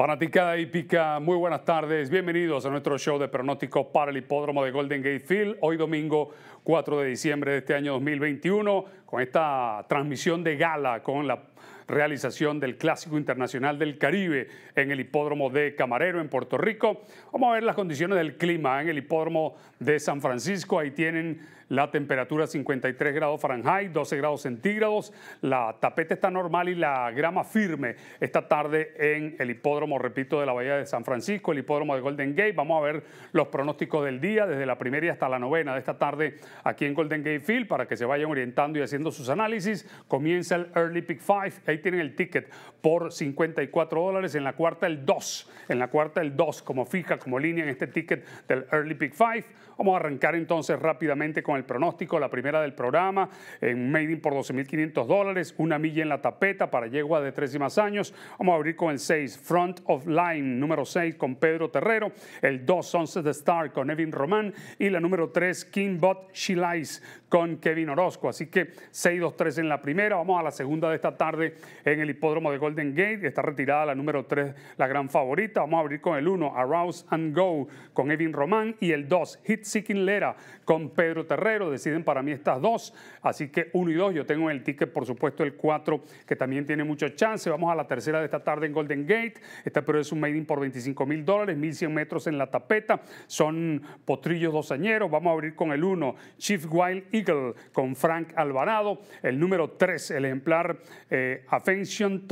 Fanaticada hípica, muy buenas tardes. Bienvenidos a nuestro show de pronóstico para el hipódromo de Golden Gate Field. Hoy domingo 4 de diciembre de este año 2021, con esta transmisión de gala con la realización del Clásico Internacional del Caribe en el hipódromo de Camarero en Puerto Rico. Vamos a ver las condiciones del clima en el hipódromo de San Francisco. Ahí tienen la temperatura 53 grados Fahrenheit, 12 grados centígrados. La tapeta está normal y la grama firme esta tarde en el hipódromo, repito, de la Bahía de San Francisco, el hipódromo de Golden Gate. Vamos a ver los pronósticos del día desde la primera hasta la novena de esta tarde aquí en Golden Gate Field para que se vayan orientando y haciendo sus análisis. Comienza el Early Pick 5, ahí tienen el ticket por 54 dólares. En la cuarta el 2, en la cuarta el 2 como fija, como línea en este ticket del Early Pick 5. Vamos a arrancar entonces rápidamente con el pronóstico. La primera del programa en Made in por 12.500 dólares, una milla en la tapeta para yegua de tres y más años. Vamos a abrir con el 6, Front of Line, número 6 con Pedro Terrero. El 2, Sunset Star con Evin Román. Y la número 3, King Bot She Lies con Kevin Orozco. Así que 6-2-3 en la primera. Vamos a la segunda de esta tarde en el hipódromo de Golden Gate. Está retirada la número 3, la gran favorita. Vamos a abrir con el 1, Arouse and Go con Evin Román. Y el 2, Hit Seeking Lera con Pedro Terrero. Deciden para mí estas dos. Así que 1 y 2. Yo tengo en el ticket, por supuesto, el 4, que también tiene mucho chance. Vamos a la tercera de esta tarde en Golden Gate. Esta pero es un in... por 25 mil dólares, 1100 metros en la tapeta. Son potrillos dosañeros. Vamos a abrir con el 1, Chief Wild con Frank Alvarado. El número 3, el ejemplar eh, Affection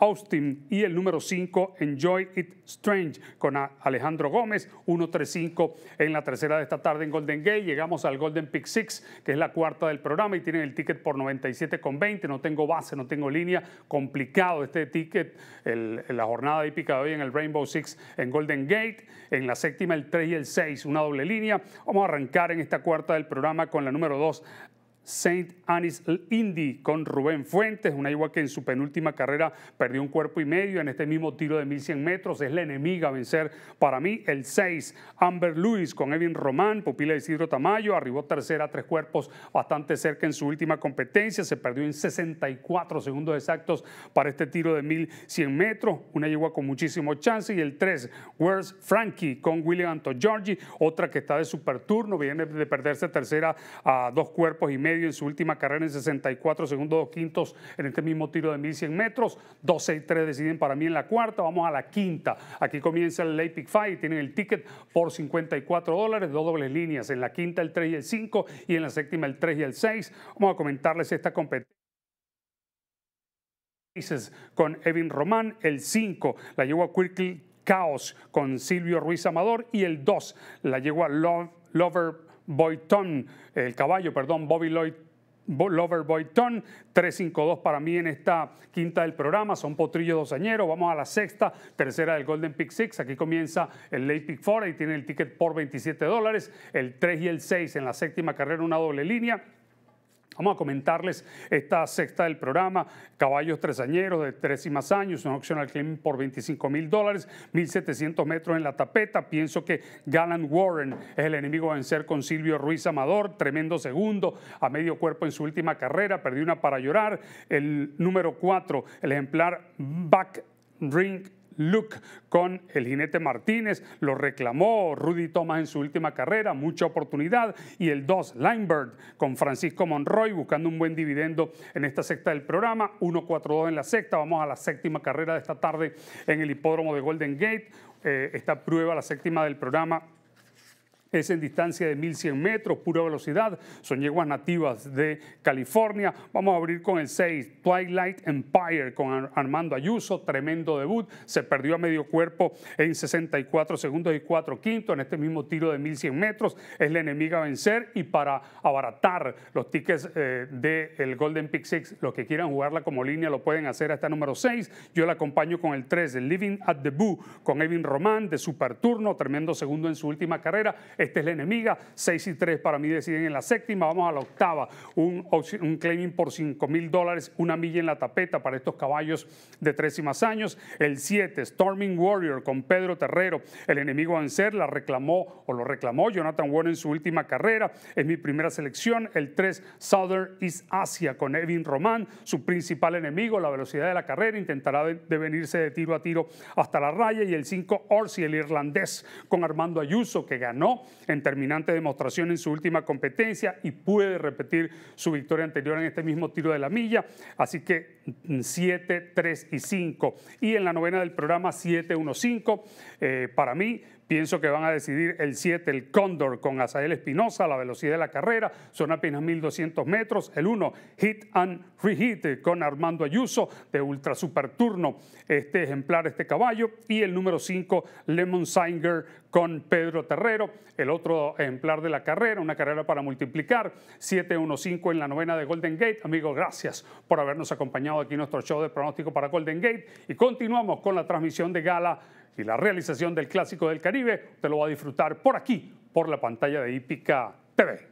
Austin y el número 5 Enjoy It Strange con Alejandro Gómez, 135 en la tercera de esta tarde en Golden Gate. Llegamos al Golden Pick 6, que es la cuarta del programa y tienen el ticket por 97,20. No tengo base, no tengo línea. Complicado este ticket, la jornada hípica de hoy en el Rainbow Six en Golden Gate. En la séptima el 3 y el 6, una doble línea. Vamos a arrancar en esta cuarta del programa con la número 2 Saint Anis Indy con Rubén Fuentes, una yegua que en su penúltima carrera perdió un cuerpo y medio en este mismo tiro de 1100 metros, es la enemiga a vencer para mí. El 6, Amber Lewis con Evin Román, pupila de Isidro Tamayo, arribó tercera a tres cuerpos bastante cerca en su última competencia, se perdió en 64 segundos exactos para este tiro de 1100 metros, una yegua con muchísimo chance. Y el 3, Where's Frankie con William Anto otra que está de super turno, viene de perderse tercera a dos cuerpos y medio medio en su última carrera en 64 segundos o quintos en este mismo tiro de 1100 metros. 12 y 3 deciden para mí en la cuarta. Vamos a la quinta. Aquí comienza el pick Fight. Tienen el ticket por 54 dólares, dos dobles líneas. En la quinta el 3 y el 5 y en la séptima el 3 y el 6. Vamos a comentarles esta competencia con Evin Román, el 5, la a Quirky Chaos con Silvio Ruiz Amador y el 2, la yegua Love, Lover Boyton, el caballo, perdón, Bobby Lloyd Lover Boyton, 352 para mí en esta quinta del programa, son Potrillo Dosañero, vamos a la sexta, tercera del Golden Pick Six, aquí comienza el Late Pick Four, y tiene el ticket por 27 dólares, el 3 y el 6 en la séptima carrera, una doble línea, Vamos a comentarles esta sexta del programa, caballos tresañeros de tres y más años, opción al clima por 25 mil dólares, 1.700 metros en la tapeta. Pienso que Gallant Warren es el enemigo a vencer con Silvio Ruiz Amador, tremendo segundo, a medio cuerpo en su última carrera, perdió una para llorar. El número cuatro, el ejemplar Back Ring Luke con el jinete Martínez, lo reclamó Rudy Thomas en su última carrera, mucha oportunidad, y el 2, Linebird con Francisco Monroy buscando un buen dividendo en esta sexta del programa, 1-4-2 en la sexta, vamos a la séptima carrera de esta tarde en el hipódromo de Golden Gate, eh, esta prueba, la séptima del programa, es en distancia de 1100 metros, pura velocidad. Son yeguas nativas de California. Vamos a abrir con el 6, Twilight Empire, con Armando Ayuso. Tremendo debut. Se perdió a medio cuerpo en 64 segundos y 4 quintos en este mismo tiro de 1100 metros. Es la enemiga a vencer y para abaratar los tickets eh, del Golden Pick Six, los que quieran jugarla como línea lo pueden hacer hasta número 6. Yo la acompaño con el 3, Living at the Boo, con Evin Román de super turno. Tremendo segundo en su última carrera esta es la enemiga. 6 y 3 para mí deciden en la séptima. Vamos a la octava. Un, claiming por 5 mil dólares, una milla en la tapeta para estos caballos de tres y más años. El 7, Storming Warrior con Pedro Terrero. El enemigo Anser la reclamó o lo reclamó Jonathan Warren en su última carrera. Es mi primera selección. El 3, Southern East Asia con Evin Román, su principal enemigo. La velocidad de la carrera intentará venirse de tiro a tiro hasta la raya. Y el 5, Orsi, el irlandés con Armando Ayuso, que ganó en terminante demostración en su última competencia y puede repetir su victoria anterior en este mismo tiro de la milla. Así que 7, 3 y 5. Y en la novena del programa 7, 1, 5. para mí, Pienso que van a decidir el 7, el Cóndor con Azael Espinosa, la velocidad de la carrera, son apenas 1200 metros. El 1, Hit and Reheat, con Armando Ayuso de Ultra Super Turno, este ejemplar, este caballo. Y el número 5, Lemon Singer con Pedro Terrero, el otro ejemplar de la carrera, una carrera para multiplicar. 7-1-5 en la novena de Golden Gate. Amigos, gracias por habernos acompañado aquí en nuestro show de pronóstico para Golden Gate. Y continuamos con la transmisión de gala y la realización del Clásico del Caribe. te lo va a disfrutar por aquí, por la pantalla de Hípica TV.